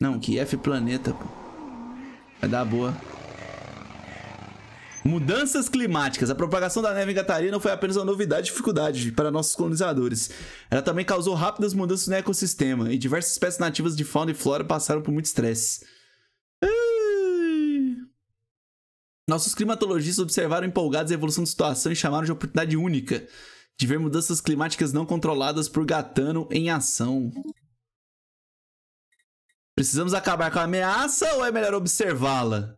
Não, que F planeta, pô. Vai dar boa. Mudanças climáticas. A propagação da neve em Catarina não foi apenas uma novidade e dificuldade para nossos colonizadores. Ela também causou rápidas mudanças no ecossistema e diversas espécies nativas de fauna e flora passaram por muito estresse. Nossos climatologistas observaram empolgados a evolução da situação e chamaram de oportunidade única de ver mudanças climáticas não controladas por Gatano em ação. Precisamos acabar com a ameaça ou é melhor observá-la?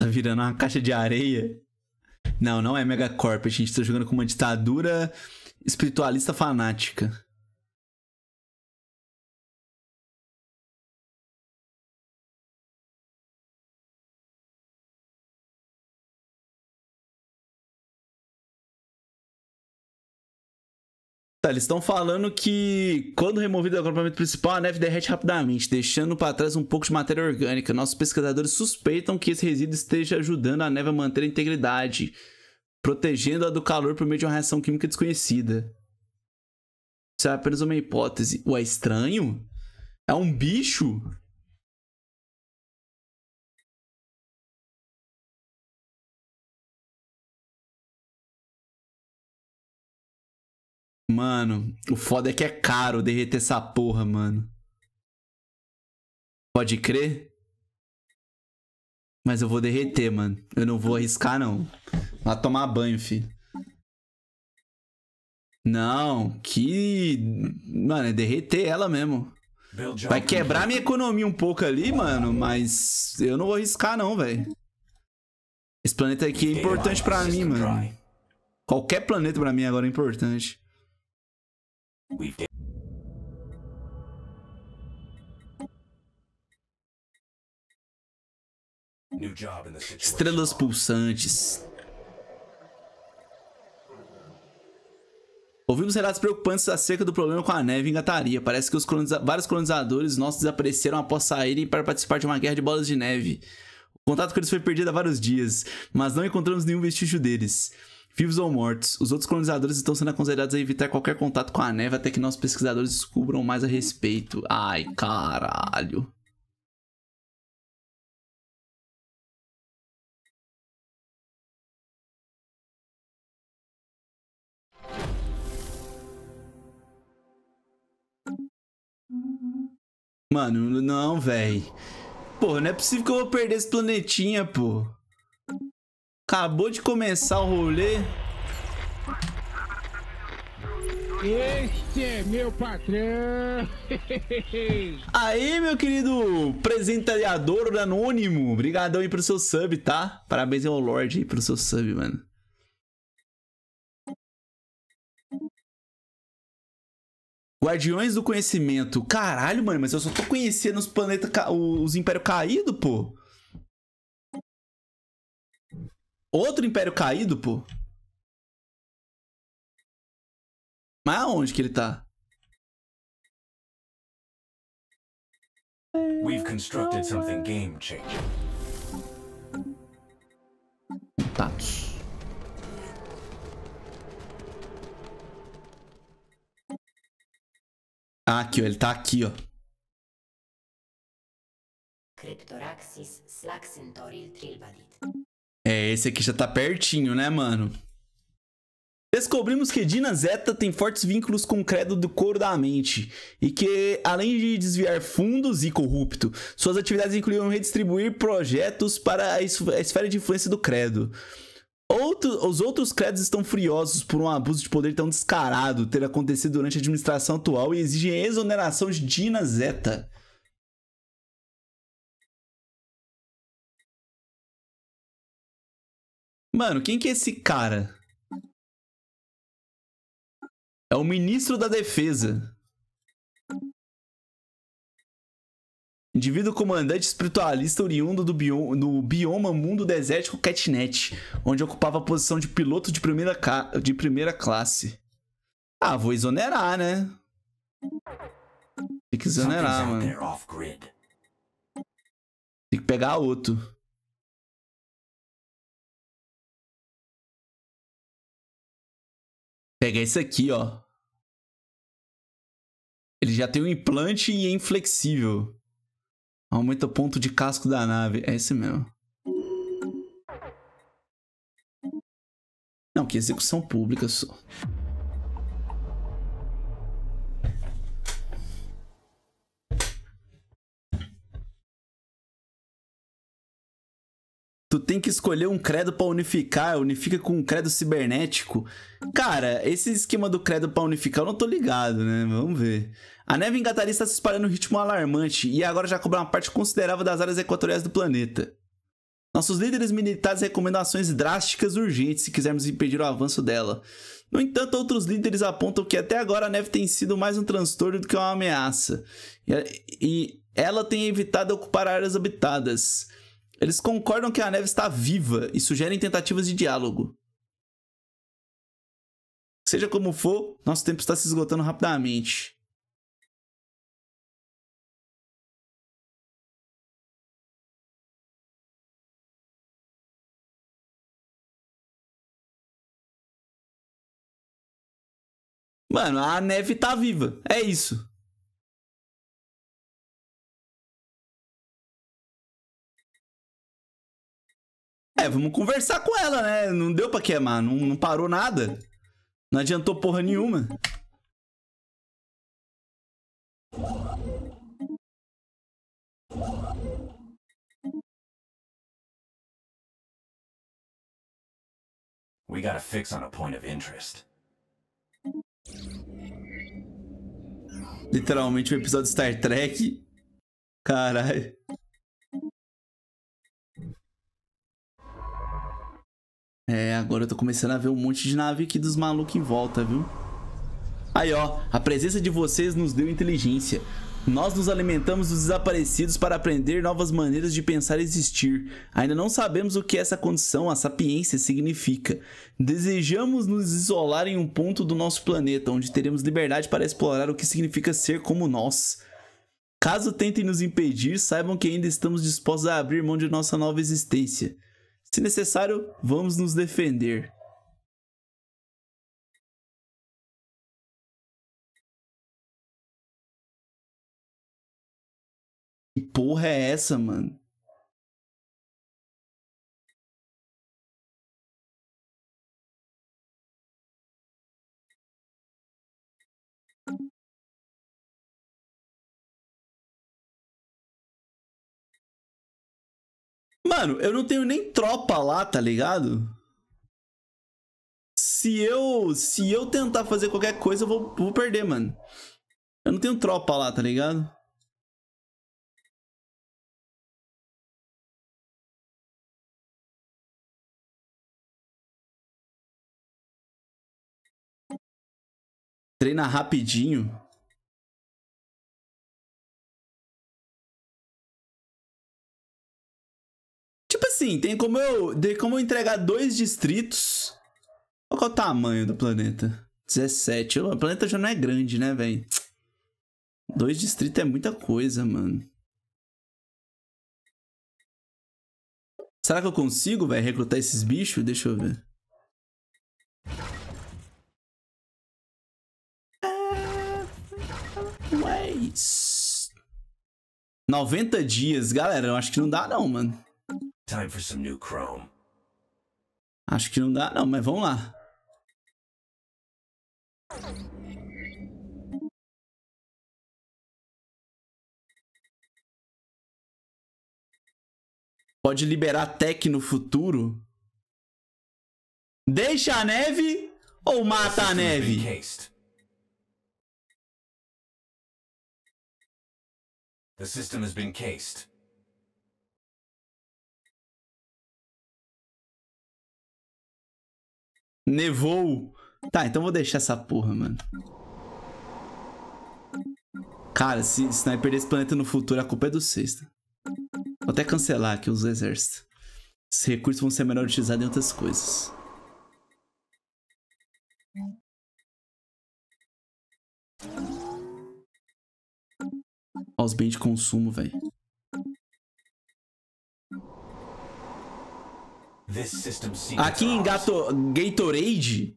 Tá virando uma caixa de areia. Não, não é Megacorp. A gente tá jogando com uma ditadura Espiritualista fanática. Tá, eles estão falando que quando removido do agrupamento principal, a neve derrete rapidamente, deixando para trás um pouco de matéria orgânica. Nossos pesquisadores suspeitam que esse resíduo esteja ajudando a neve a manter a integridade protegendo-a do calor por meio de uma reação química desconhecida. Isso é apenas uma hipótese. Ué, estranho? É um bicho? Mano, o foda é que é caro derreter essa porra, mano. Pode crer? Mas eu vou derreter, mano. Eu não vou arriscar, não. Vai tomar banho, filho. Não, que. Mano, é derreter ela mesmo. Vai quebrar minha economia um pouco ali, mano, mas eu não vou arriscar, não, velho. Esse planeta aqui é importante pra mim, mano. Qualquer planeta pra mim agora é importante. Estrelas pulsantes. Ouvimos relatos preocupantes acerca do problema com a neve em Gataria. Parece que os coloniza vários colonizadores nossos desapareceram após saírem para participar de uma guerra de bolas de neve. O contato com eles foi perdido há vários dias, mas não encontramos nenhum vestígio deles. Vivos ou mortos, os outros colonizadores estão sendo aconselhados a evitar qualquer contato com a neve até que nossos pesquisadores descubram mais a respeito. Ai, caralho. Mano, não, velho. Pô, não é possível que eu vou perder esse planetinha, pô. Acabou de começar o rolê. Este é meu patrão. Aí, meu querido presentador anônimo. Obrigadão aí pro seu sub, tá? Parabéns ao Lorde aí pro seu sub, mano. Guardiões do Conhecimento. Caralho, mano, mas eu só tô conhecendo os planetas, ca... os impérios caídos, pô. Outro Império Caído, pô. Mas aonde que ele tá? We've constructed something game changing. Ah, aqui, ó. Ele tá aqui, ó. É, esse aqui já tá pertinho, né, mano? Descobrimos que Dina Zeta tem fortes vínculos com o credo do coro da mente e que, além de desviar fundos e corrupto, suas atividades incluíam redistribuir projetos para a esfera de influência do credo. Outro, os outros credos estão furiosos por um abuso de poder tão descarado ter acontecido durante a administração atual e exigem exoneração de Dina Zeta. Mano, quem que é esse cara? É o ministro da defesa. Indivíduo comandante espiritualista oriundo do, bioma, do bioma mundo desértico Catnet, onde ocupava a posição de piloto de primeira, ca... de primeira classe. Ah, vou exonerar, né? Tem que exonerar, mano. Tem que pegar outro. Pegar esse aqui, ó. Ele já tem um implante e é inflexível. Aumenta o ponto de casco da nave. É esse mesmo. Não, que execução pública. Só. tu tem que escolher um credo para unificar, unifica com um credo cibernético. Cara, esse esquema do credo para unificar eu não tô ligado, né? Vamos ver. A neve em está se espalhando em ritmo alarmante e é agora já cobra uma parte considerável das áreas equatoriais do planeta. Nossos líderes militares recomendam ações drásticas urgentes se quisermos impedir o avanço dela. No entanto, outros líderes apontam que até agora a neve tem sido mais um transtorno do que uma ameaça, e ela tem evitado ocupar áreas habitadas. Eles concordam que a neve está viva e sugerem tentativas de diálogo. Seja como for, nosso tempo está se esgotando rapidamente. Mano, a neve tá viva. É isso. É, vamos conversar com ela, né? Não deu pra queimar, não, não parou nada. Não adiantou porra nenhuma. We gotta fix on a point of interest. Literalmente um episódio de Star Trek. Caralho. É, agora eu tô começando a ver um monte de nave aqui dos malucos em volta, viu? Aí, ó, a presença de vocês nos deu inteligência. Nós nos alimentamos dos desaparecidos para aprender novas maneiras de pensar e existir. Ainda não sabemos o que essa condição, a sapiência, significa. Desejamos nos isolar em um ponto do nosso planeta, onde teremos liberdade para explorar o que significa ser como nós. Caso tentem nos impedir, saibam que ainda estamos dispostos a abrir mão de nossa nova existência. Se necessário, vamos nos defender. Que porra é essa, mano? Mano, eu não tenho nem tropa lá, tá ligado? Se eu, se eu tentar fazer qualquer coisa, eu vou, vou perder, mano. Eu não tenho tropa lá, tá ligado? Treina rapidinho. tipo assim, tem como eu, tem como eu entregar dois distritos. Qual é o tamanho do planeta? 17. O planeta já não é grande, né, velho? Dois distritos é muita coisa, mano. Será que eu consigo, velho, recrutar esses bichos? Deixa eu ver. Ways. É, 90 dias, galera, eu acho que não dá não, mano. Time for some new chrome. Acho que não dá não, mas vamos lá. Pode liberar tech no futuro? Deixa a neve ou mata a neve? The system has been cased. Nevou. Tá, então vou deixar essa porra, mano. Cara, se, sniper nós planeta no futuro, a culpa é do sexto. Vou até cancelar aqui os exércitos. Esses recursos vão ser melhor utilizados em outras coisas. Ó, os bens de consumo, velho. Aqui em Gato, Gatorade,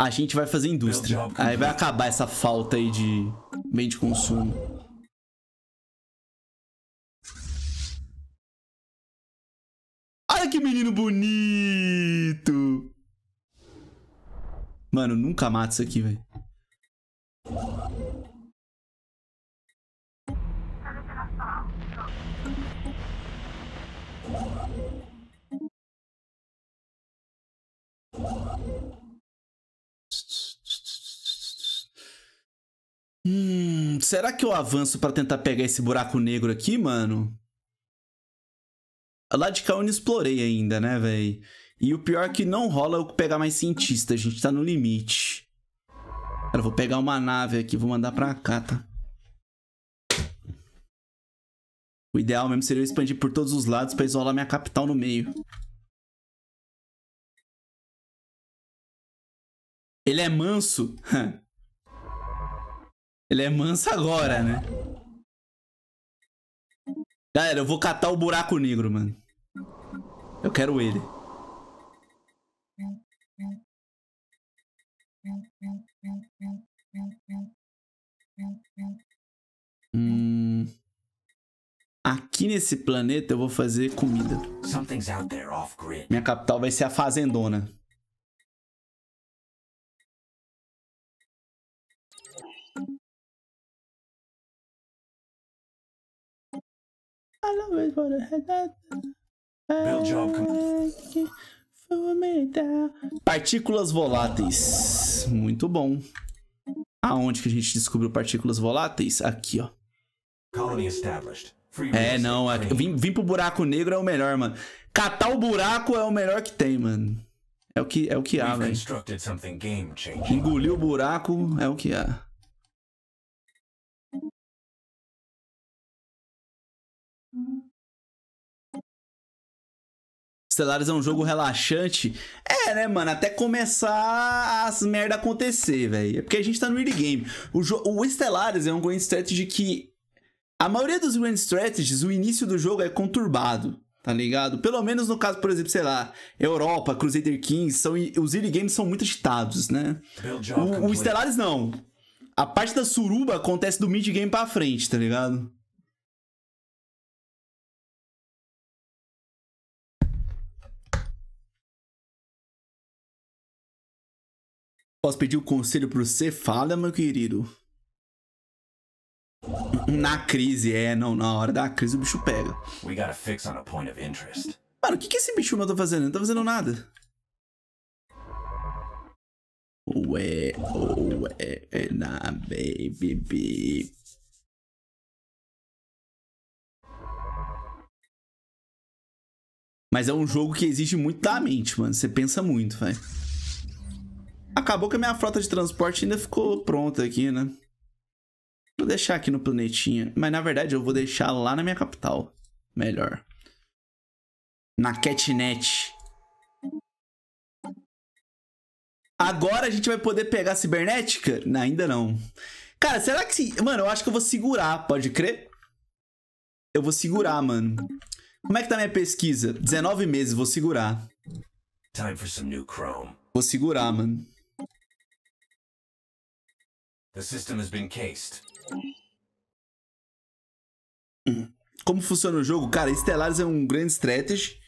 a gente vai fazer indústria. Aí vai acabar essa falta aí de bem de consumo. Olha que menino bonito! Mano, nunca mato isso aqui, velho. Hum, será que eu avanço para tentar pegar esse buraco negro aqui, mano? Lá de cá eu não explorei ainda, né, velho? E o pior é que não rola eu pegar mais cientista, a gente tá no limite. Cara, vou pegar uma nave aqui, vou mandar pra cá, tá? O ideal mesmo seria eu expandir por todos os lados pra isolar minha capital no meio. Ele é manso? Ele é manso agora, né? Galera, eu vou catar o buraco negro, mano. Eu quero ele. Hum... Aqui nesse planeta eu vou fazer comida. Minha capital vai ser a fazendona. that Partículas voláteis. Muito bom. Aonde que a gente descobriu partículas voláteis? Aqui, ó. É, não. É vim, vim pro buraco negro é o melhor, mano. Catar o buraco é o melhor que tem, mano. É o que, é o que há, velho. Engolir o buraco é o que há. Stellaris é um jogo relaxante. É, né, mano? Até começar as merda acontecer, velho. É porque a gente tá no early game. O, o Stellaris é um Grand Strategy que. A maioria dos Grand Strategies, o início do jogo é conturbado, tá ligado? Pelo menos no caso, por exemplo, sei lá, Europa, Crusader Kings, são, os early games são muito agitados, né? O, o Stellaris não. A parte da suruba acontece do mid game pra frente, tá ligado? Posso pedir o um conselho para você? Fala, meu querido. Na crise, é, não, na hora da crise o bicho pega. Mano, o que, que esse bicho meu tá fazendo? Não tá fazendo nada. Ué, ué, é na baby, baby. Mas é um jogo que exige muito da mente, mano. Você pensa muito, velho. Acabou que a minha frota de transporte ainda ficou pronta aqui, né? Vou deixar aqui no planetinha. Mas na verdade eu vou deixar lá na minha capital. Melhor. Na Catnet. Agora a gente vai poder pegar cibernética? Não, ainda não. Cara, será que... Se... Mano, eu acho que eu vou segurar, pode crer? Eu vou segurar, mano. Como é que tá minha pesquisa? 19 meses, vou segurar. Vou segurar, mano. The system has been cased. Uhum. Como funciona o jogo? Cara, Stellaris é um grande strategy.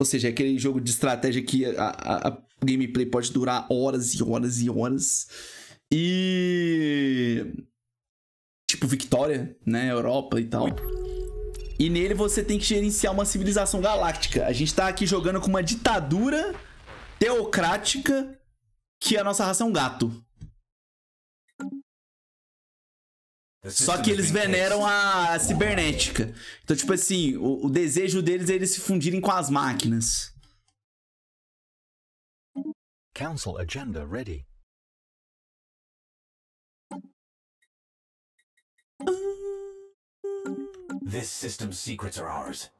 Ou seja, é aquele jogo de estratégia que a, a, a gameplay pode durar horas e horas e horas. E. Tipo, vitória, né? Europa e tal. E nele você tem que gerenciar uma civilização galáctica. A gente tá aqui jogando com uma ditadura teocrática que é a nossa raça é um gato. Só que eles né? veneram a cibernética. Então, tipo assim, o, o, desejo deles é eles se fundirem com as máquinas. Council agenda ready. This system's secrets are ours.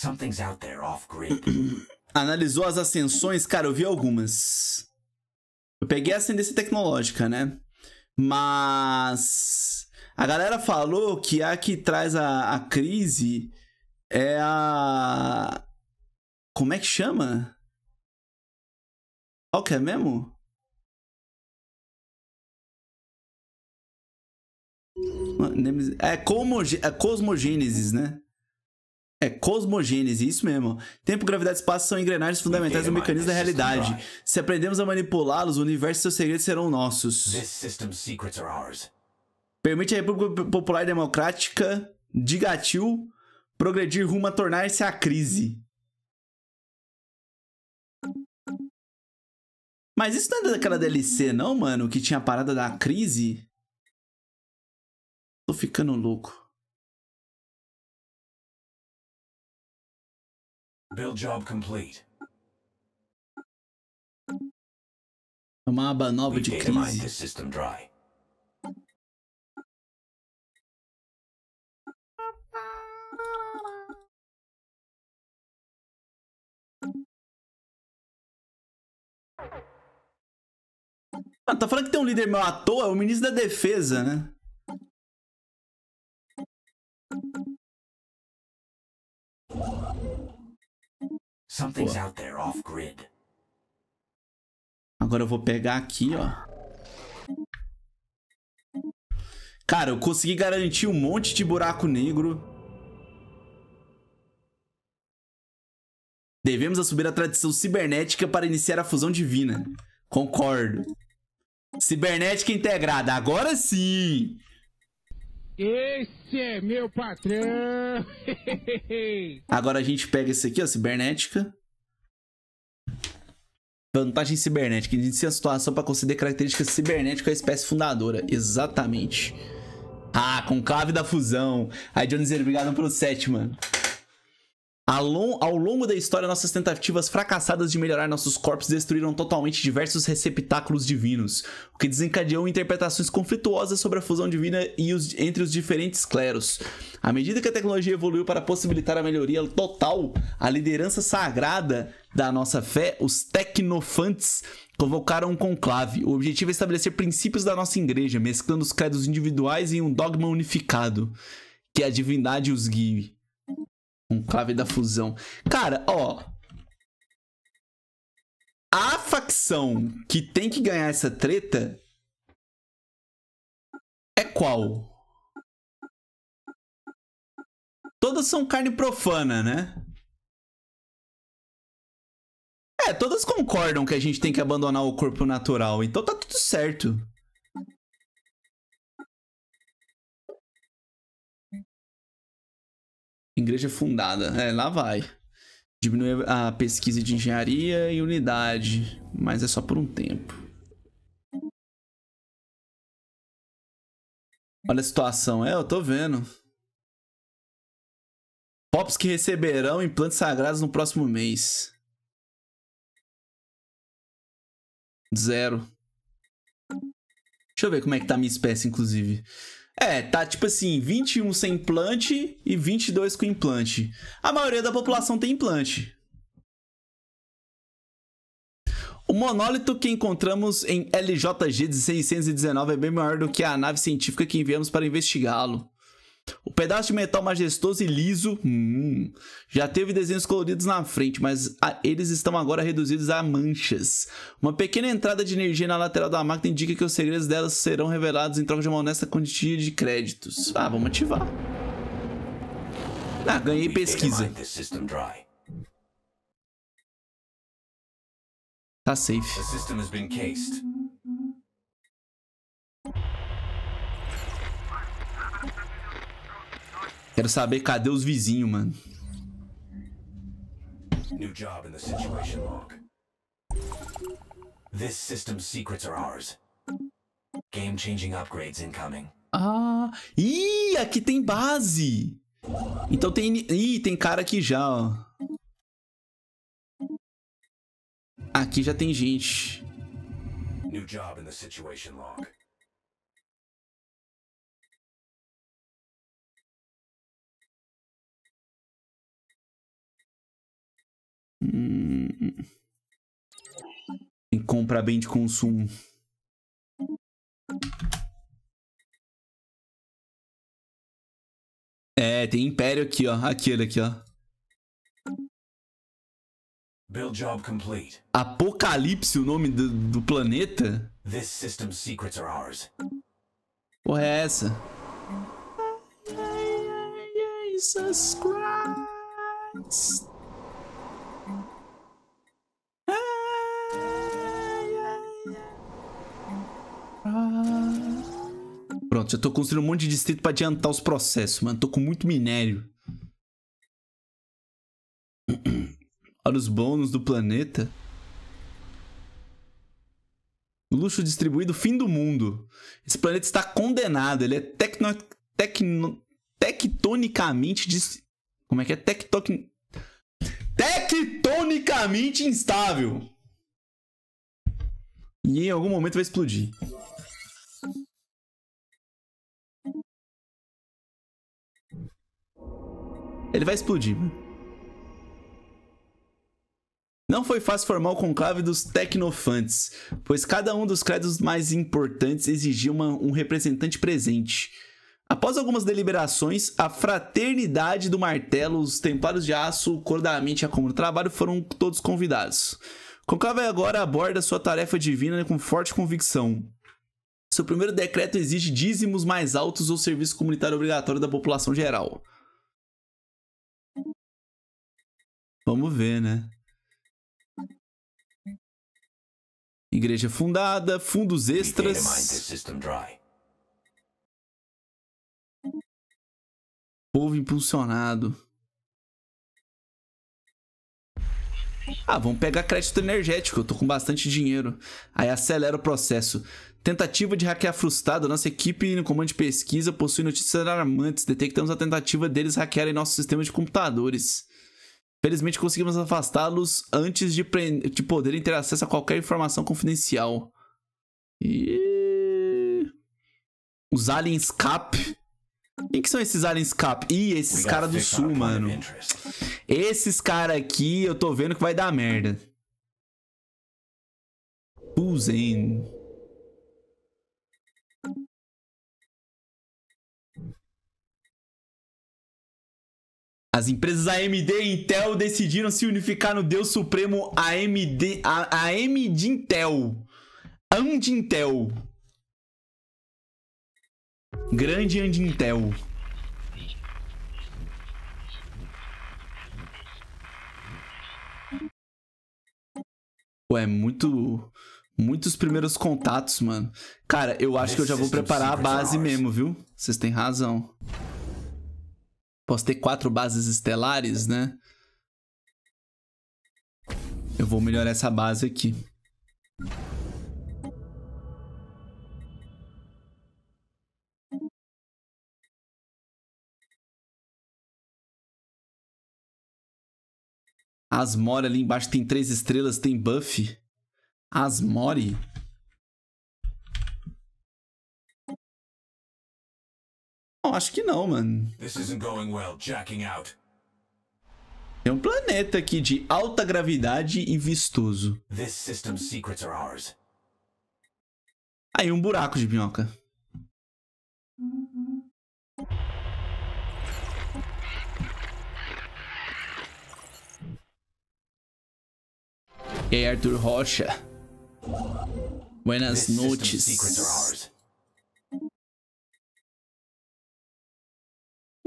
Something's out there off grid. Analisou as ascensões, cara, eu vi algumas. Eu peguei a ascendência tecnológica, né? Mas a galera falou que a que traz a, a crise é a. Como é que chama? Qual que é mesmo? É, como, é cosmogênesis, né? É cosmogênese, isso mesmo. Tempo, gravidade e espaço são engrenagens fundamentais do mecanismo da realidade. Se aprendemos a manipulá-los, o universo e seus segredos serão nossos. Permite a República Popular Democrática de Gatil progredir rumo a tornar-se a crise. Mas isso não é daquela DLC, não, mano? Que tinha a parada da crise? Tô ficando louco. Build job complete. Uma aba nova de crise. Ah, tá falando que tem um líder meu à toa? É o ministro da defesa, né? Something's out there off grid. Agora eu vou pegar aqui, ó. Cara, eu consegui garantir um monte de buraco negro. Devemos assumir a tradição cibernética para iniciar a fusão divina. Concordo. Cibernética integrada, agora sim! Esse é meu patrão! Agora a gente pega esse aqui, ó, cibernética. Vantagem cibernética. Inicia a situação para conceder características cibernéticas à espécie fundadora. Exatamente. Ah, conclave da fusão. Aí, Jones, obrigado pelo set, mano. Ao longo da história, nossas tentativas fracassadas de melhorar nossos corpos destruíram totalmente diversos receptáculos divinos, o que desencadeou interpretações conflituosas sobre a fusão divina e os, entre os diferentes cleros. À medida que a tecnologia evoluiu para possibilitar a melhoria total, a liderança sagrada da nossa fé, os tecnofantes, convocaram um conclave. O objetivo é estabelecer princípios da nossa igreja, mesclando os credos individuais em um dogma unificado, que a divindade os guie. Conclave da fusão. Cara, ó. A facção que tem que ganhar essa treta é qual? Todas são carne profana, né? É, todas concordam que a gente tem que abandonar o corpo natural, então tá tudo certo. Igreja é fundada. É, lá vai. Diminui a pesquisa de engenharia e unidade, mas é só por um tempo. Olha a situação. É, eu tô vendo. Pops que receberão implantes sagrados no próximo mês. Zero. Deixa eu ver como é que tá a minha espécie, inclusive. É, tá tipo assim, 21 sem implante e 22 com implante. A maioria da população tem implante. O monólito que encontramos em LJG 619 é bem maior do que a nave científica que enviamos para investigá-lo. O pedaço de metal majestoso e liso hum, já teve desenhos coloridos na frente, mas ah, eles estão agora reduzidos a manchas. Uma pequena entrada de energia na lateral da máquina indica que os segredos delas serão revelados em troca de uma honesta quantia de créditos. Ah, vamos ativar. Ah, ganhei pesquisa. Tá safe. Quero saber cadê os vizinhos, mano. New job in the situation log. This system's secrets are ours. Game-changing upgrades incoming. Ah, ih, aqui tem base. Então tem, ih, tem cara aqui já, ó. Aqui já tem gente. New job in the situation log. Hum. E comprar bem de consumo. É, tem Império aqui, ó. Aquele aqui, ó. Build job complete. Apocalipse, o nome do, do planeta? This system's secrets are ours. Porra é essa? Jesus Christ. Pronto, já tô construindo um monte de distrito pra adiantar os processos, mano. Tô com muito minério. Olha os bônus do planeta. Luxo distribuído, fim do mundo. Esse planeta está condenado. Ele é tecno, tecno, tectonicamente... Dis... Como é que é? Tectoc... Tectonicamente instável. E em algum momento vai explodir. Ele vai explodir, mano. Não foi fácil formar o conclave dos tecnofantes, pois cada um dos credos mais importantes exigia uma, um representante presente. Após algumas deliberações, a Fraternidade do Martelo, os Templários de Aço, Cordialmente e a Comuna do Trabalho foram todos convidados. Conclave agora aborda sua tarefa divina com forte convicção. Seu primeiro decreto exige dízimos mais altos ou serviço comunitário obrigatório da população geral. Vamos ver, né? Igreja fundada, fundos extras. Povo impulsionado. Ah, vamos pegar crédito energético, eu tô com bastante dinheiro. Aí acelera o processo. Tentativa de hackear frustrada. Nossa equipe no comando de pesquisa possui notícias alarmantes. Detectamos a tentativa deles hackearem nosso sistema de computadores. Felizmente conseguimos afastá-los antes de, de poderem ter acesso a qualquer informação confidencial. E. Os aliens cap. Quem que são esses aliens cap? Ih, esses caras do sul, mano. Esses caras aqui, eu tô vendo que vai dar merda. Usem. As empresas AMD e Intel decidiram se unificar no Deus Supremo AMD, a, AMD Intel. AMD Intel. Grande AMD Intel. é muito. Muitos primeiros contatos, mano. Cara, eu acho que eu já vou preparar a base mesmo, viu? Vocês têm razão. Posso ter quatro bases estelares, né? Eu vou melhorar essa base aqui. Asmore ali embaixo tem três estrelas, tem buff. Asmore? Não, acho que não, mano. Well, Tem um planeta aqui de alta gravidade e vistoso. Aí, um buraco de minhoca. E aí, Arthur Rocha. Buenas This noches.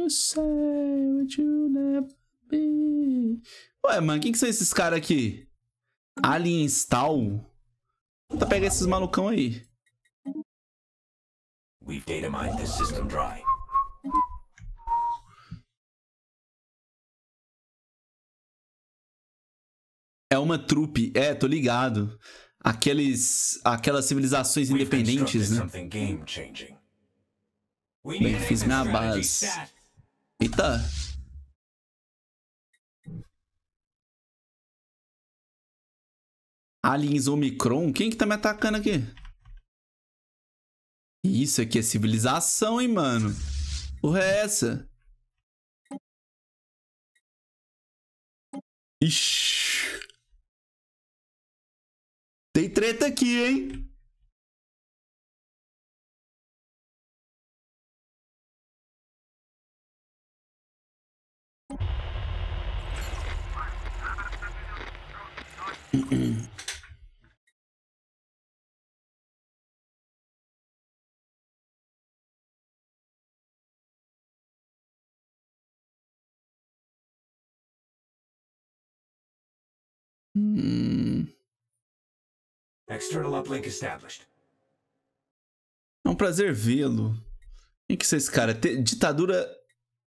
You say what you never be. Ué, mano, quem que são esses caras aqui? Alien Stall? Puta, tá, pega esses malucão aí. We've data mined this system dry. É uma trupe, é, tô ligado. Aqueles, aquelas civilizações independentes, né? Bem, fiz minha base. Eita. Aliens Omicron? Quem que tá me atacando aqui? Isso aqui é civilização, hein, mano? Porra é essa? Ixi. Tem treta aqui, hein? External uplink established. É um prazer vê-lo. Quem que é esse cara? Te ditadura.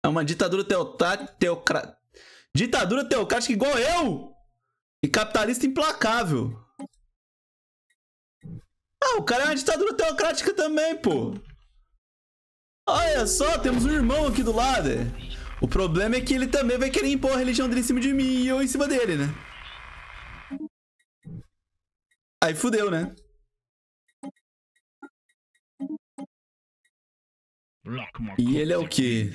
É uma ditadura teocrática. Ditadura teocrática igual eu! E capitalista implacável. Ah, o cara é uma ditadura teocrática também, pô. Olha só, temos um irmão aqui do lado. É. O problema é que ele também vai querer impor a religião dele em cima de mim e eu em cima dele, né? Aí fudeu, né? E ele é o quê?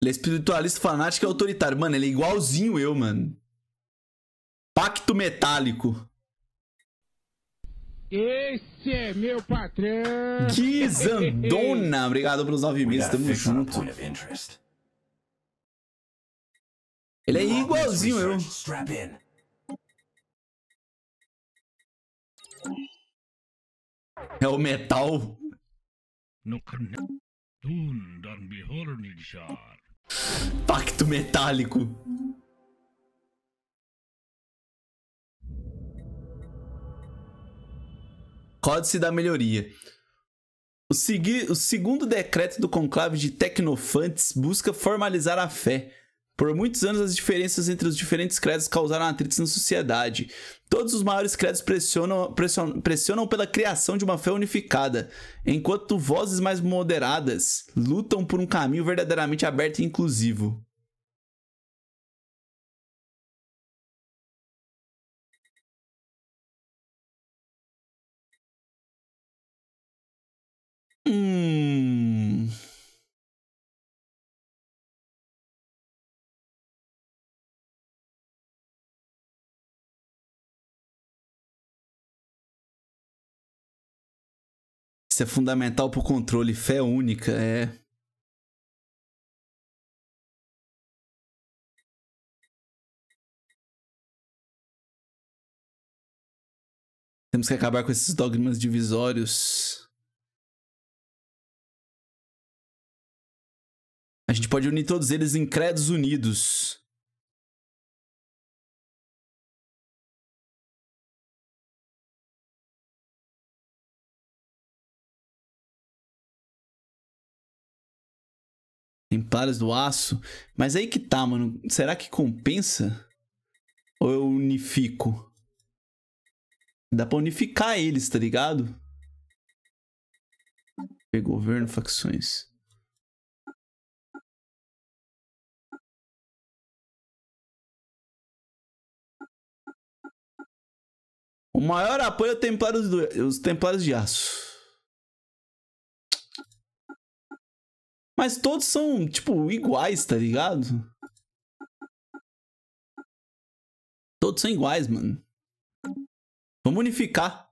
Ele é espiritualista, fanático e autoritário. Mano, ele é igualzinho eu, mano. Pacto Metálico. Esse é meu patrão! Que Zandona! Obrigado pelos nove meses, tamo junto. Ele é igualzinho eu. É o metal. Pacto metálico. Códice da Melhoria. O, segui, o segundo decreto do conclave de Tecnofantes busca formalizar a fé. Por muitos anos, as diferenças entre os diferentes credos causaram atritos na sociedade. Todos os maiores credos pressionam, pressionam, pressionam pela criação de uma fé unificada, enquanto vozes mais moderadas lutam por um caminho verdadeiramente aberto e inclusivo. Hum. Isso é fundamental para o controle. Fé única é. Temos que acabar com esses dogmas divisórios. A gente pode unir todos eles em credos unidos. Templários do Aço. Mas aí que tá, mano. Será que compensa? Ou eu unifico? Dá pra unificar eles, tá ligado? Governo, facções. O maior apoio é templários do... os Templários de Aço. Mas todos são, tipo, iguais, tá ligado? Todos são iguais, mano. Vamos unificar.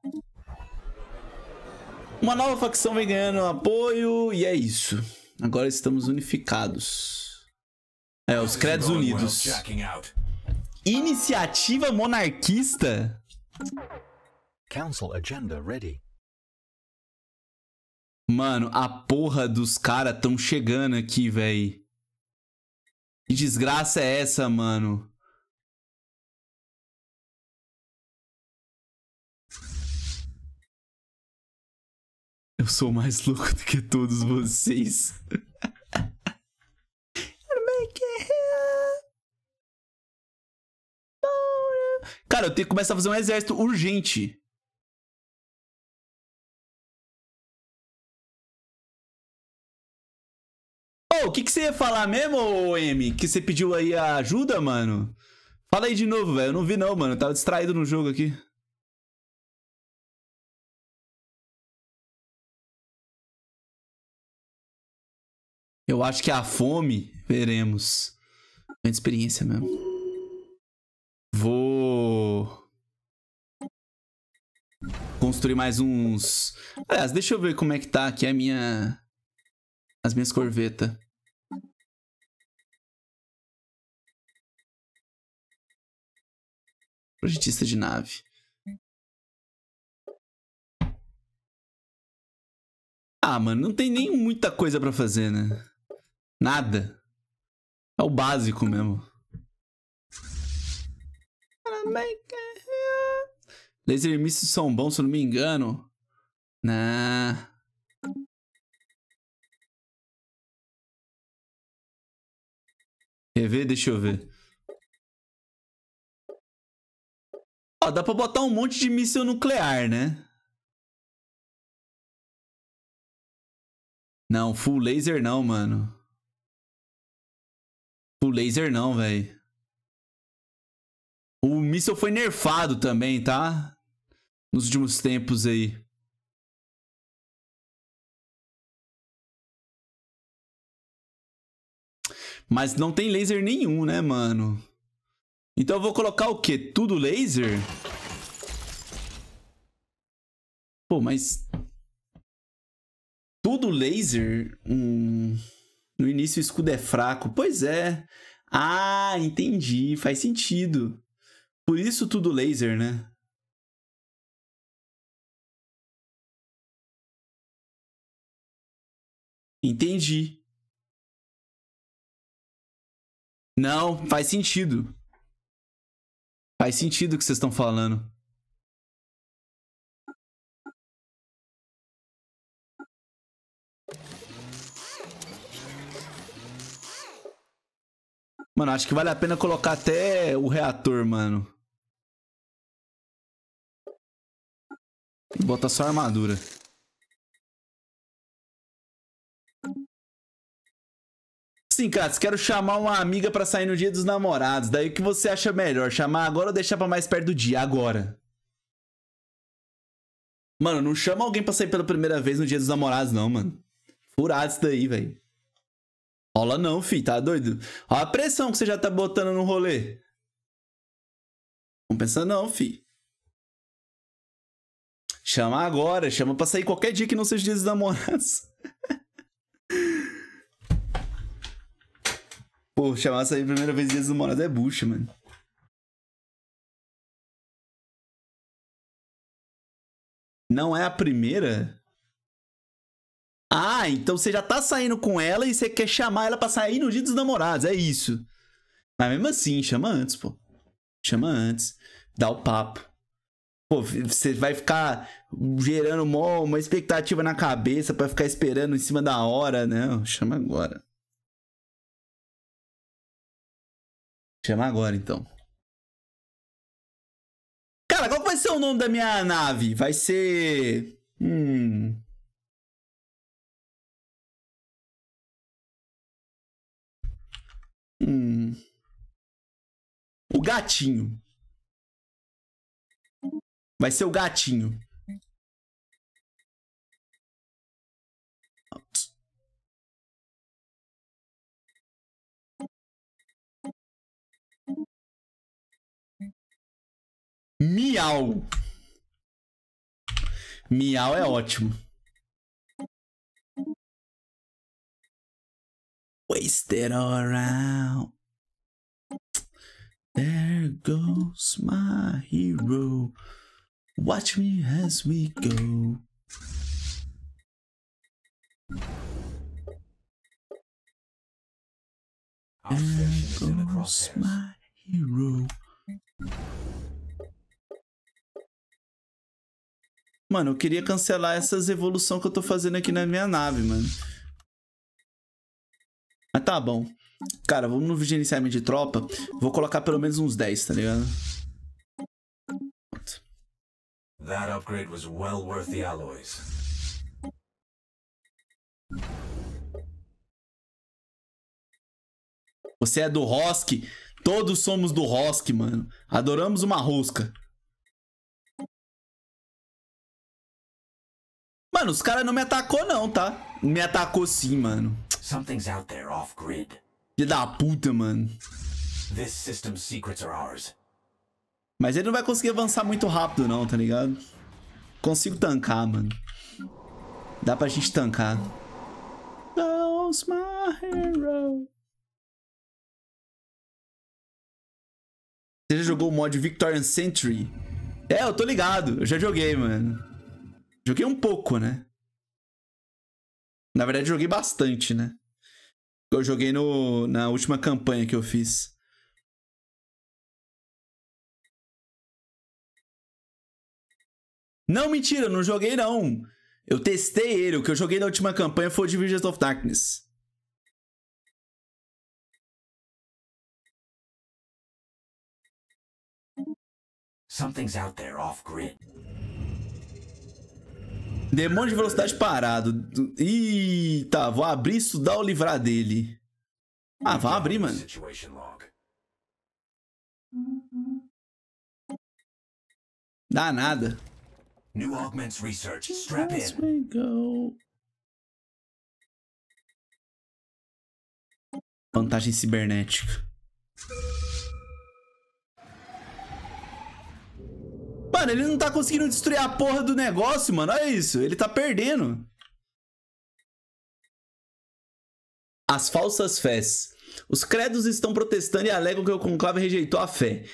Uma nova facção vem ganhando apoio e é isso. Agora estamos unificados. É, os credos unidos. Iniciativa monarquista? Council agenda ready. Mano, a porra dos caras tão chegando aqui, velho. Que desgraça é essa, mano? Eu sou mais louco do que todos vocês. Cara, eu tenho que começar a fazer um exército urgente. Ô, oh, o que, que você ia falar mesmo, M? Que você pediu aí a ajuda, mano? Fala aí de novo, velho. Eu não vi não, mano. Eu tava distraído no jogo aqui. Eu acho que é a fome, veremos. É Muita experiência mesmo. construir mais uns... Aliás, deixa eu ver como é que tá aqui a minha... As minhas corvetas. Projetista de nave. Ah, mano, não tem nem muita coisa para fazer, né? Nada. É o básico mesmo. cara. Laser mísseis são bons, se eu não me engano. Na. Né. Quer ver? Deixa eu ver. Ó, dá pra botar um monte de míssil nuclear, né? Não, full laser não, mano. Full laser não, velho. O míssil foi nerfado também, tá? nos últimos tempos aí? Mas não tem laser nenhum, né, mano? Então eu vou colocar o quê? Tudo laser? Pô, mas... Tudo laser? Hum... No início o escudo é fraco. Pois é. Ah, entendi. Faz sentido. Por isso tudo laser, né? Entendi. Não, faz sentido. Faz sentido o que vocês estão falando. Mano, acho que vale a pena colocar até o reator, mano. bota só a armadura. Sim, Kratos, quero chamar uma amiga para sair no dia dos namorados. Daí o que você acha melhor? Chamar agora ou deixar pra mais perto do dia? Agora. Mano, não chama alguém pra sair pela primeira vez no dia dos namorados, não, mano. Furado isso daí, velho. Rola não, fi, tá doido? Olha a pressão que você já tá botando no rolê. Não pensa não, fi. Chama agora, chama pra sair qualquer dia que não seja dia dos namorados. Pô, chamar essa aí é a primeira vez Dias Humanos é bucha, mano. Não é a primeira? Ah, então você já tá saindo com ela e você quer chamar ela pra sair no dia dos namorados, é isso. Mas mesmo assim, chama antes, pô. Chama antes. Dá o papo. Pô, você vai ficar gerando uma expectativa na cabeça para ficar esperando em cima da hora, né? Chama agora. Chamar agora, então. Cara, qual vai ser o nome da minha nave? Vai ser... Hum... Hum... O gatinho. Vai ser o gatinho. Miau. Miau é ótimo. Wasted all around. There goes my hero. Watch me as we go. There goes my hero. Mano, eu queria cancelar essas evoluções que eu tô fazendo aqui na minha nave, mano. Mas tá bom. Cara, vamos no vigenciamento de tropa. Vou colocar pelo menos uns 10, tá ligado? That upgrade was well worth the alloys. Você é do Rosk? Todos somos do Rosk, mano. Adoramos uma rosca. Mano, os caras não me atacou não, tá? Me atacou sim, mano. Something's out there off grid. Filho da puta, mano. This system's secrets are ours. Mas ele não vai conseguir avançar muito rápido não, tá ligado? Consigo tancar, mano. Dá pra gente tancar. Those my Você já jogou o mod Victorian Century? É, eu tô ligado. Eu já joguei, mano. Joguei um pouco, né? Na verdade, joguei bastante, né? Eu joguei no, na última campanha que eu fiz. Não, mentira, não joguei não. Eu testei ele. O que eu joguei na última campanha foi o Divisions of Darkness. Something's out there off-grid. Demônio de velocidade parado. Ih, tá, vou abrir e estudar o livrar dele. Ah, vai abrir, mano. Dá nada. New augments research. Strap in. Go. Vantagem cibernética. Mano, ele não tá conseguindo destruir a porra do negócio, mano. Olha isso, ele tá perdendo. As falsas fés. Os credos estão protestando e alegam que o conclave rejeitou a fé.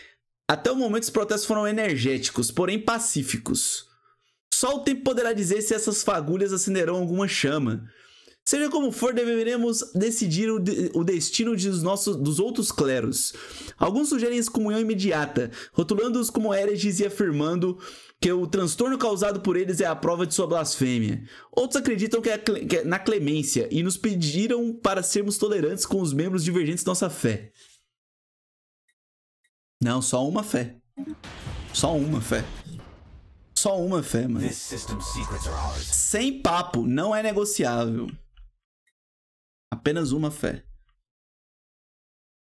Até o momento, os protestos foram energéticos, porém pacíficos. Só o tempo poderá dizer se essas fagulhas acenderão alguma chama. Seja como for, deveremos decidir o, de, o destino de nossos, dos outros cleros. Alguns sugerem excomunhão imediata, rotulando-os como hereges e afirmando que o transtorno causado por eles é a prova de sua blasfêmia. Outros acreditam que é, que é na clemência e nos pediram para sermos tolerantes com os membros divergentes da nossa fé. Não, só uma fé. Só uma fé. Só uma fé, mano. Sem papo, não é negociável. Apenas uma fé.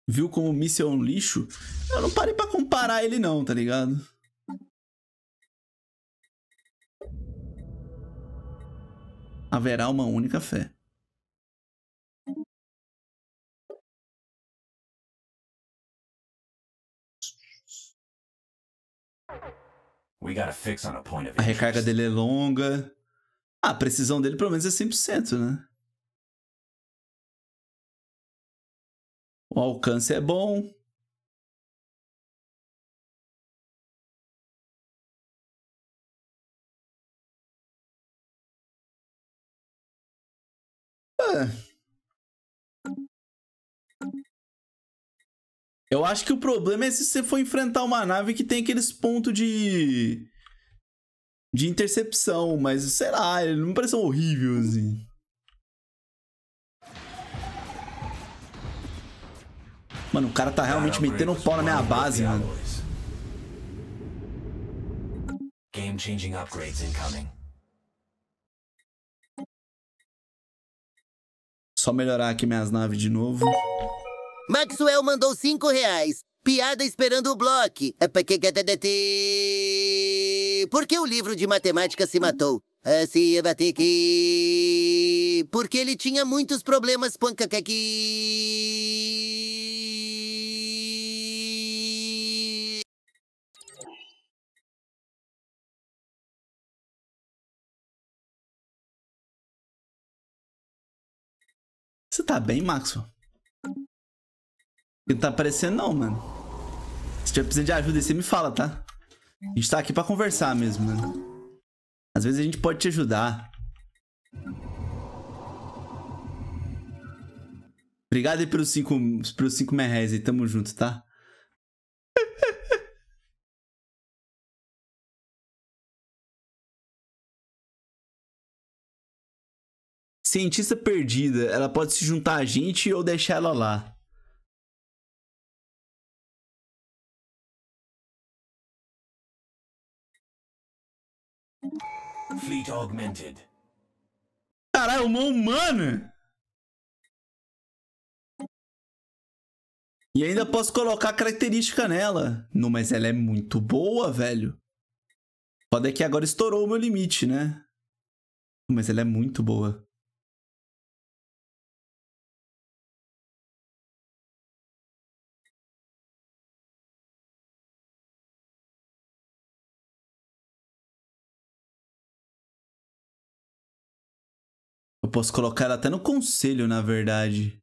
Viu como o míssil é um lixo? Eu não parei para comparar ele não, tá ligado? Haverá uma única fé. A recarga dele é longa. Ah, a precisão dele pelo menos é 100%, né? O alcance é bom. É. Eu acho que o problema é se você for enfrentar uma nave que tem aqueles pontos de. de intercepção, mas sei lá, ele não parece horrível assim. Mano, o cara tá realmente metendo um pau na minha base, mano. Game changing upgrades incoming. Só melhorar aqui minhas naves de novo. Maxwell mandou 5 reais. Piada esperando o bloco. É Por que o livro de matemática se matou? Assim, Porque ele tinha muitos problemas que. É Você tá bem, Maxwell? Não tá aparecendo não, mano. Se tiver precisando de ajuda, você me fala, tá? A gente tá aqui pra conversar mesmo, mano. Às vezes a gente pode te ajudar. Obrigado aí pelos 5 pelos cinco reais aí, tamo junto, tá? cientista perdida, ela pode se juntar a gente ou deixar ela lá. Fleet Augmented. Caralho, uma humana! E ainda posso colocar característica nela. Não, mas ela é muito boa, velho. pode é que agora estourou o meu limite, né? Mas ela é muito boa. posso colocar ela até no conselho, na verdade.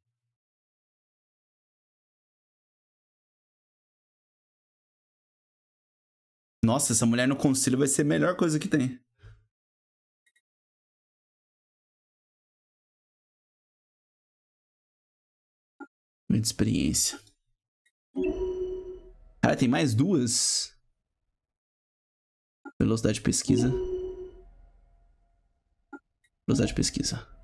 Nossa, essa mulher no conselho vai ser a melhor coisa que tem. Muita experiência. Cara, tem mais duas. Velocidade de pesquisa. Velocidade de pesquisa.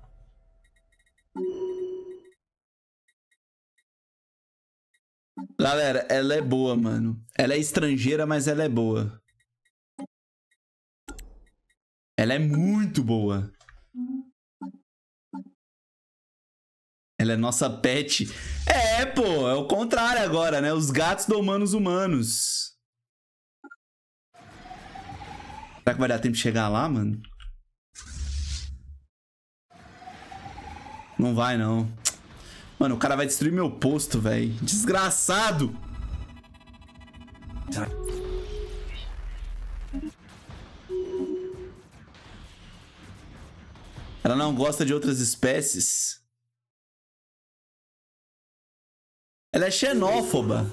Galera, ela é boa, mano. Ela é estrangeira, mas ela é boa. Ela é muito boa. Ela é nossa pet. É, pô, é o contrário agora, né? Os gatos domando os humanos. Será que vai dar tempo de chegar lá, mano? Não vai, não. Mano, o cara vai destruir meu posto, velho. Desgraçado! Ela não gosta de outras espécies. Ela é xenófoba.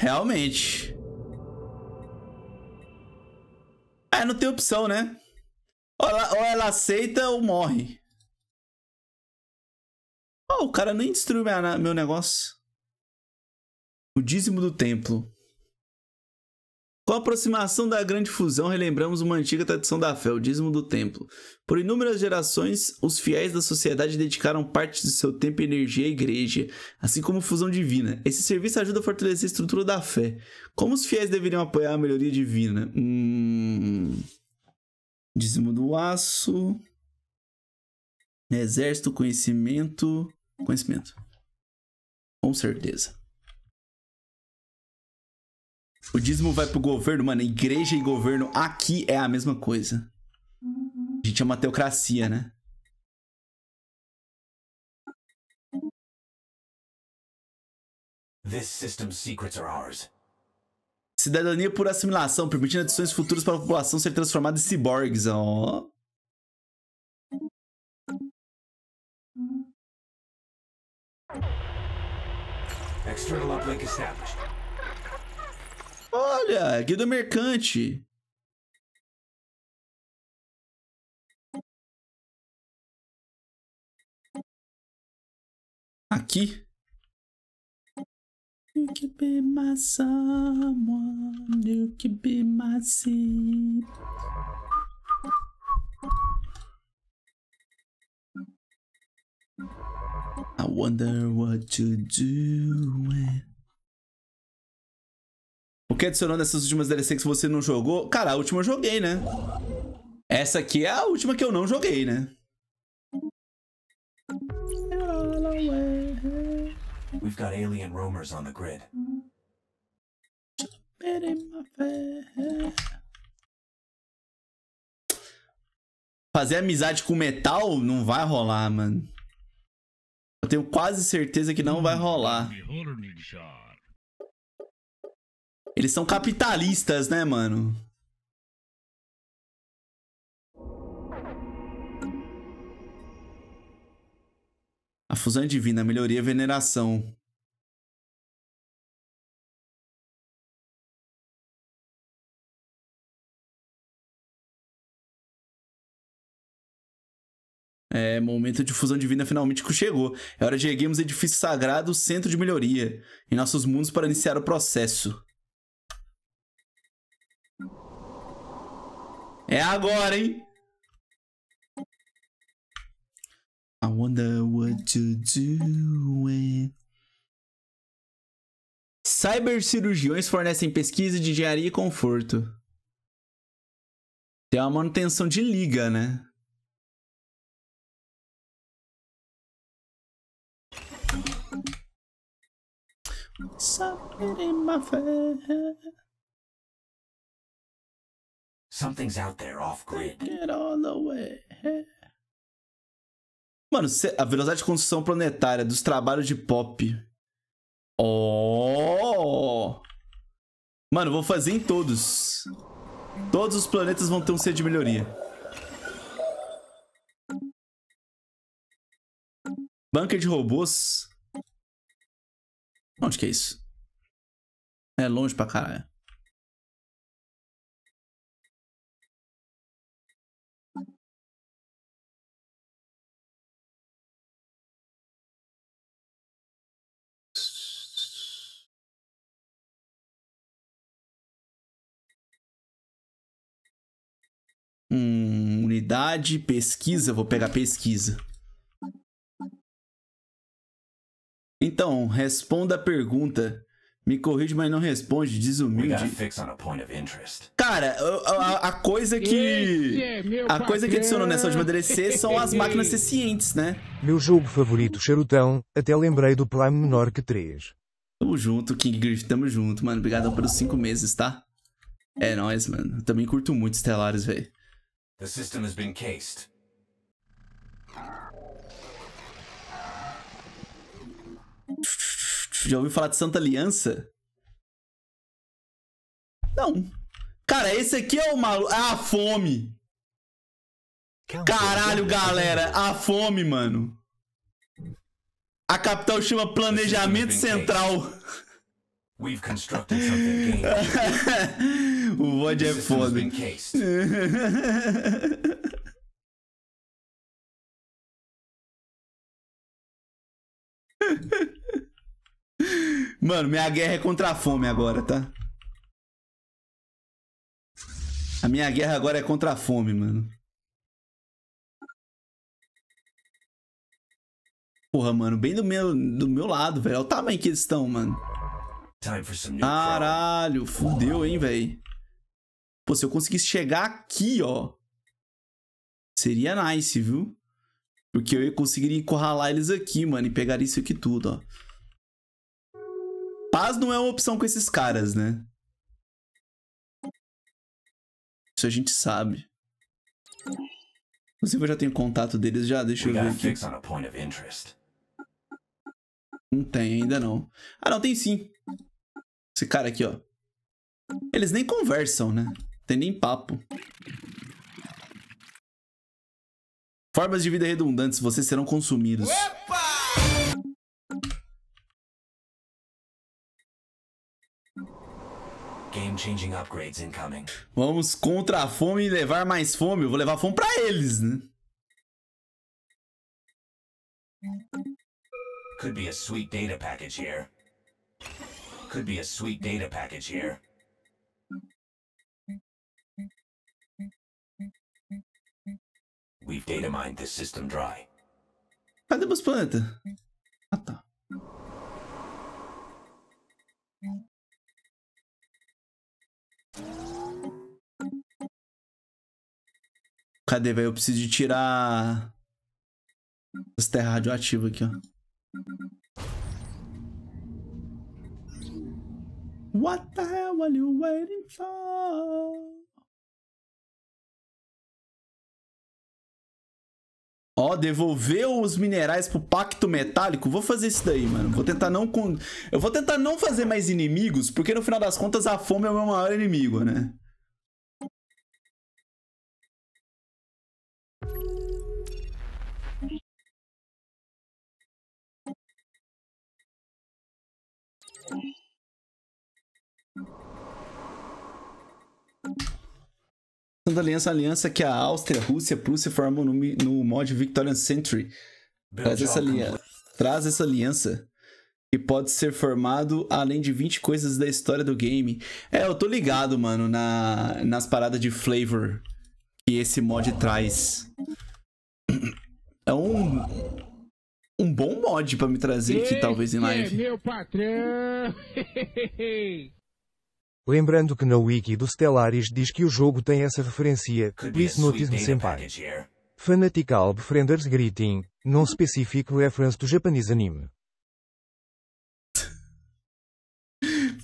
Realmente. Ah, não tem opção, né? Ou ela, ou ela aceita ou morre. Oh, o cara nem destruiu minha, meu negócio. O dízimo do templo. Com a aproximação da grande fusão, relembramos uma antiga tradição da fé, o dízimo do templo. Por inúmeras gerações, os fiéis da sociedade dedicaram parte do seu tempo e energia à igreja, assim como fusão divina. Esse serviço ajuda a fortalecer a estrutura da fé. Como os fiéis deveriam apoiar a melhoria divina? Hum dízimo do aço, né, exército, conhecimento, conhecimento. Com certeza. O dízimo vai pro governo, mano. Igreja e governo aqui é a mesma coisa. Uhum. A gente é uma teocracia, né? This system's secrets are ours. Cidadania por assimilação, permitindo adições futuras para a população ser transformada em ciborgues. Oh. External uplink established. Olha, guilda mercante. Aqui. You could be my someone, you could be my sea. I wonder what you doing. O que adicionou nessas últimas DLC que você não jogou? Cara, a última eu joguei, né? Essa aqui é a última que eu não joguei, né? We've got alien roamers on the grid. Fazer amizade com metal não vai rolar, mano. Eu tenho quase certeza que não vai rolar. Eles são capitalistas, né, mano? A fusão divina, melhoria e veneração. É, momento de fusão divina finalmente chegou. É hora de erguermos edifício sagrado, centro de melhoria, em nossos mundos para iniciar o processo. É agora, hein? I wonder what to do Cybercirurgiões fornecem pesquisa de engenharia e conforto. Tem uma manutenção de liga, né? Something in my face. Something's out there off grid. Get all the way. Mano, a velocidade de construção planetária dos trabalhos de pop. Oh! Mano, vou fazer em todos. Todos os planetas vão ter um C de melhoria. Bunker de robôs. Onde que é isso? É longe pra caralho. Hum, unidade, pesquisa, vou pegar pesquisa. Então, responda a pergunta. Me corrige, mas não responde, desumilde. Cara, a, a, coisa que. É a coisa que adicionou nessa última DLC são as máquinas cientes, né? Meu jogo favorito, Charutão, até lembrei do Prime menor que 3. Tamo junto, King Griff, tamo junto, mano. Obrigado pelos 5 meses, tá? É nóis, mano. Eu também curto muito Estelares, velho. O sistema has been Já ouviu falar de Santa Aliança? Não. Cara, esse aqui é o maluco. é a fome! Caralho, galera, a fome, mano. A capital chama Planejamento Central. We've constructed something o VOD é foda. Mano, minha guerra é contra a fome agora, tá? A minha guerra agora é contra a fome, mano. Porra, mano, bem do meu, do meu lado, velho. Olha o tamanho que eles estão, mano. Caralho, fudeu, hein, velho. Pô, se eu conseguisse chegar aqui, ó. Seria nice, viu? Porque eu conseguiria encurralar eles aqui, mano. E pegaria isso aqui tudo, ó paz não é uma opção com esses caras, né? Isso a gente sabe. Inclusive eu já tenho contato deles já, deixa eu ver aqui. Não tem ainda não. Ah não, tem sim. Esse cara aqui, ó. Eles nem conversam, né? Tem nem papo. Formas de vida redundantes, vocês serão consumidos. Opa! Game-changing upgrades incoming. Vamos contra a fome e levar mais fome. Eu vou levar fome pra eles, né? Could be a sweet data package here. Could be a sweet data package here. We've data mined this system dry. Cadê meus planetas? Ah, tá. Cadê, velho? Eu preciso de tirar... As terras radioativas aqui, ó. What the hell are you waiting for? Ó, oh, devolveu os minerais pro pacto metálico. Vou fazer isso daí, mano. Vou tentar não... Con... Eu vou tentar não fazer mais inimigos, porque no final das contas a fome é o meu maior inimigo, né? da aliança, a aliança que a Áustria, Rússia, Prússia formam no, no mod Victorian Century. Traz essa, aliança, traz essa aliança que pode ser formado além de 20 coisas da história do game. É, eu tô ligado, mano, na, nas paradas de flavor que esse mod traz. É um um bom mod para me trazer aqui, talvez em é live. É meu patrão. Lembrando que na wiki do Stellaris diz que o jogo tem essa referência, please notice me senpai. Fanatical Befrienders Greeting, non-specific reference to Japanese anime.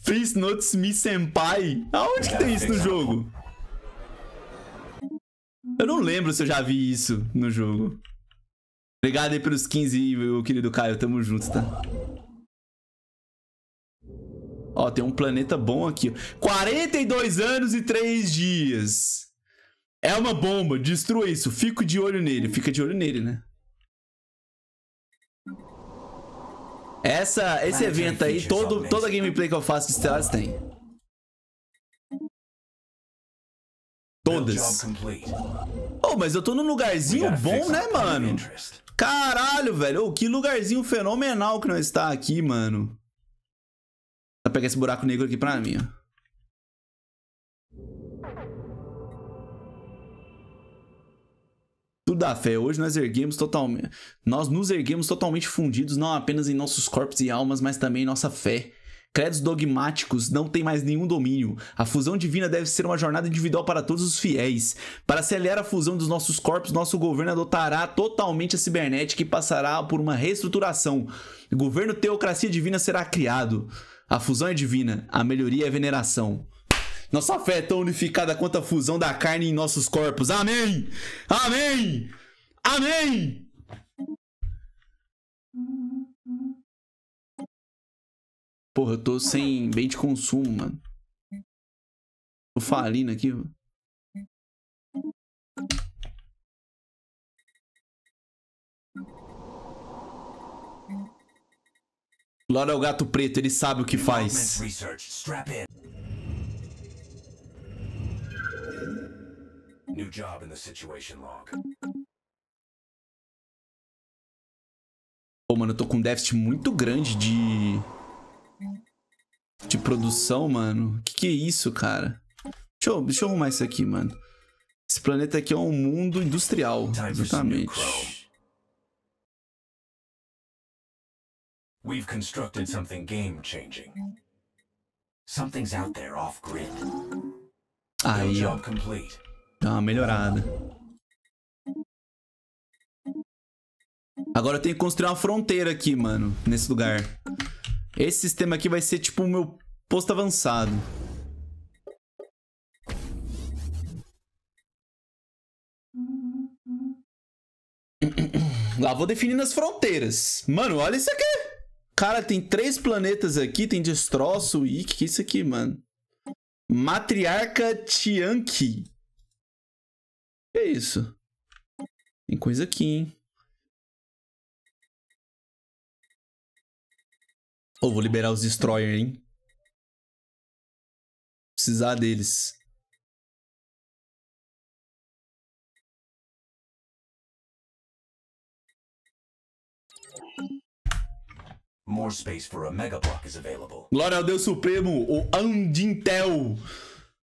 please notice me senpai? Aonde que tem isso no jogo? Eu não lembro se eu já vi isso no jogo. Obrigado aí pelos 15, meu querido Caio. Tamo junto, tá? Ó, tem um planeta bom aqui. 42 anos e 3 dias. É uma bomba, destrua isso. Fico de olho nele. Fica de olho nele, né? Essa, esse evento aí, é todo, toda gameplay que eu faço de Stellaris tem. Todas. Oh, mas eu tô num lugarzinho bom, né, mano? Caralho, velho. Oh, que lugarzinho fenomenal que não está aqui, mano. Vou pegar esse buraco negro aqui pra mim, ó. Tudo da fé, hoje nós erguemos totalmente. Nós nos erguemos totalmente fundidos, não apenas em nossos corpos e almas, mas também em nossa fé. Credos dogmáticos não têm mais nenhum domínio. A fusão divina deve ser uma jornada individual para todos os fiéis. Para acelerar a fusão dos nossos corpos, nosso governo adotará totalmente a cibernética e passará por uma reestruturação. O governo teocracia divina será criado. A fusão é divina, a melhoria é veneração. Nossa fé é tão unificada quanto a fusão da carne em nossos corpos. Amém! Amém! Amém! Porra, eu tô sem bem de consumo, mano. Tô falindo aqui, mano. Loro é o gato preto, ele sabe o que faz. New job in the situation log. Pô, mano, eu tô com um déficit muito grande de... De produção, mano. Que que é isso, cara? Deixa eu, deixa eu arrumar isso aqui, mano. Esse planeta aqui é um mundo industrial. Exatamente. We've constructed something game-changing. Something's out there off-grid. Aí, ó. Dá uma melhorada. Agora eu tenho que construir uma fronteira aqui, mano. Nesse lugar. Esse sistema aqui vai ser tipo o meu posto avançado. Lá vou definindo as fronteiras. Mano, olha isso aqui. Cara, tem três planetas aqui, tem destroço e que, que é isso aqui, mano? Matriarca Tianqi. Que é isso? Tem coisa aqui, hein? Ou oh, vou liberar os destroyer, hein? Precisar deles. More space for a mega block is available. Glória ao Deus Supremo, o Andintel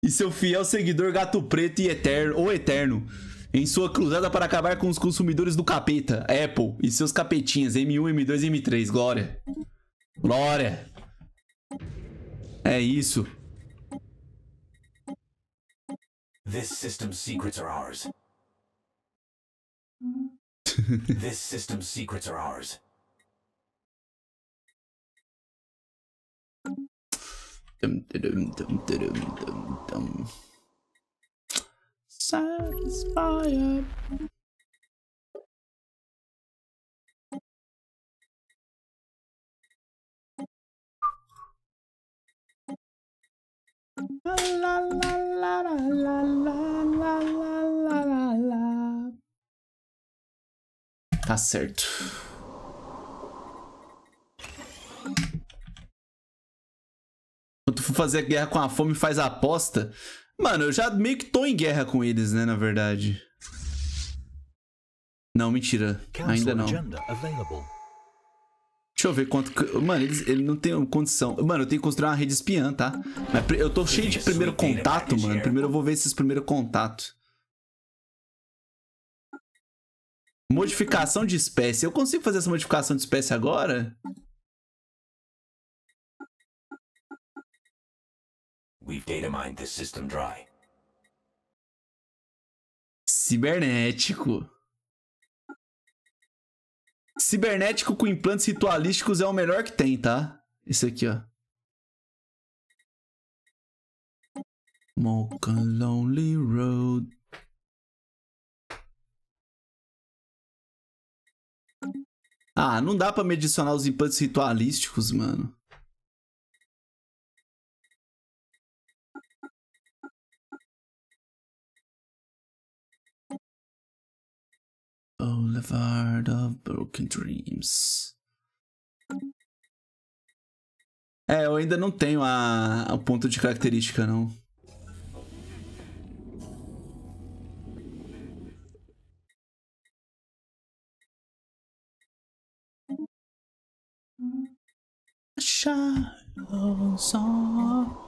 e seu fiel seguidor Gato Preto e Eterno, ou Eterno, em sua cruzada para acabar com os consumidores do capeta, Apple e seus capetinhas M1, M2 e M3. Glória. Glória. É isso. This system's secrets are ours. This system's secrets are ours. Dum dum dum dum dum dum. Satisfied. La la la la la la la la la la. Tá certo. Quando tu for fazer guerra com a fome, faz a aposta. Mano, eu já meio que tô em guerra com eles, né, na verdade. Não, mentira. Ainda não. Deixa eu ver quanto... Mano, eles, ele não tem condição. Mano, eu tenho que construir uma rede espiã, tá? Mas eu tô cheio de primeiro contato, mano. Primeiro eu vou ver esses primeiros contatos. Modificação de espécie. Eu consigo fazer essa modificação de espécie agora? We've data mined this system dry. Cibernético. Cibernético com implantes ritualísticos é o melhor que tem, tá? Esse aqui, ó. Walk a lonely road. Ah, não dá pra me adicionar os implantes ritualísticos, mano. Boulevard of Broken Dreams. É, eu ainda não tenho a, a ponto de característica, não. Shadows are...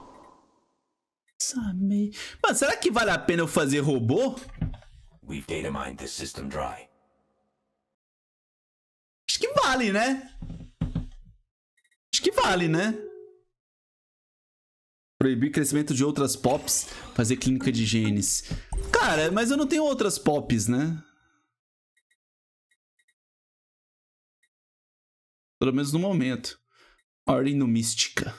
Samei. Mano, será que vale a pena eu fazer robô? We've data mined this system dry. Acho que vale, né? Acho que vale, né? Proibir crescimento de outras pops, fazer clínica de genes. Cara, mas eu não tenho outras pops, né? Pelo menos no momento. Ordem no Mística.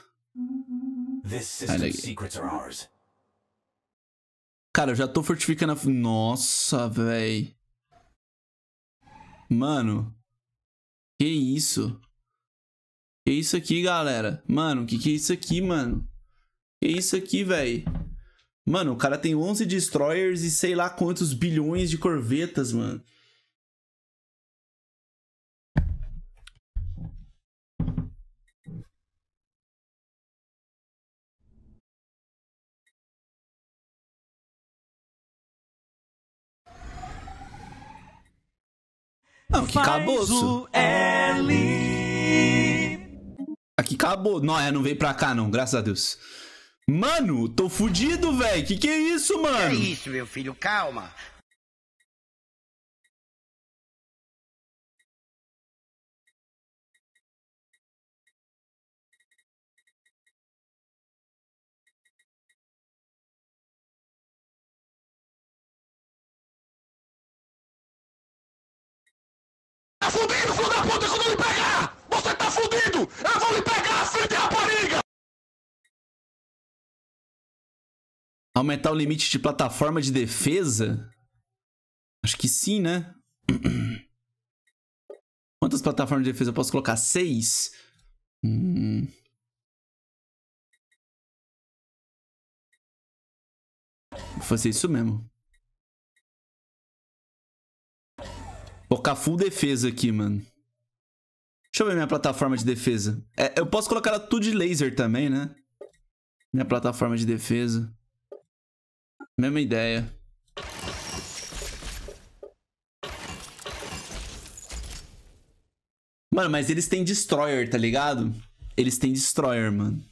Cara, eu já tô fortificando a... Nossa, véi. Mano. Que isso? Que isso aqui, galera? Mano, que que é isso aqui, mano? Que isso aqui, velho? Mano, o cara tem 11 destroyers e sei lá quantos bilhões de corvetas, mano. Não, que caboço. Aqui ah, acabou. Não, é, não veio pra cá, não, graças a Deus. Mano, tô fudido, velho. Que que é isso, mano? Que é isso, meu filho? Calma. Aumentar o limite de plataforma de defesa? Acho que sim, né? Quantas plataformas de defesa eu posso colocar? Seis? Hum. Vou fazer isso mesmo. Colocar full defesa aqui, mano. Deixa eu ver minha plataforma de defesa. É, eu posso colocar ela tudo de laser também, né? Minha plataforma de defesa. Mesma ideia. Mano, mas eles têm Destroyer, tá ligado? Eles têm Destroyer, mano.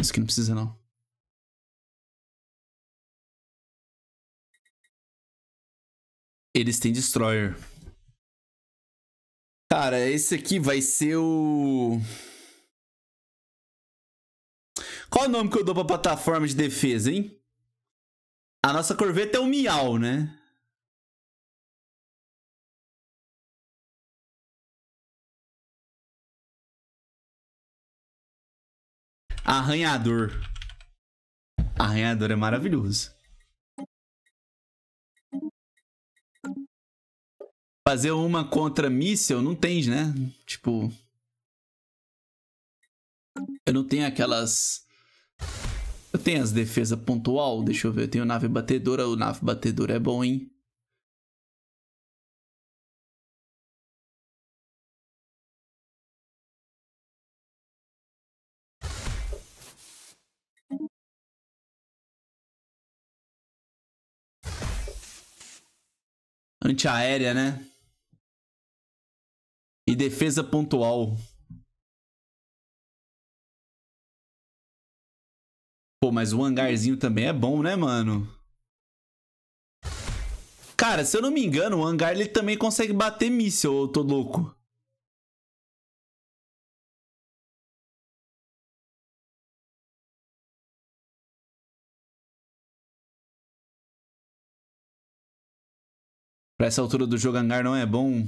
Isso aqui não precisa, não. Eles têm Destroyer. Cara, esse aqui vai ser o. Qual o nome que eu dou pra plataforma de defesa, hein? A nossa corveta é o Miau, né? Arranhador. Arranhador é maravilhoso. fazer uma contra míssel não tens, né? Tipo. Eu não tenho aquelas. Eu tenho as defesas pontual, deixa eu ver. Eu tenho nave batedora, o nave batedora é bom, hein? Antiaérea, né? e defesa pontual. Pô, mas o hangarzinho também é bom, né, mano? Cara, se eu não me engano, o hangar ele também consegue bater míssil, eu tô louco. Pra essa altura do jogo, hangar não é bom.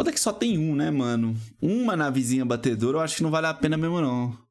Foda que só tem um, né, mano? Uma navezinha batedora, eu acho que não vale a pena mesmo, não.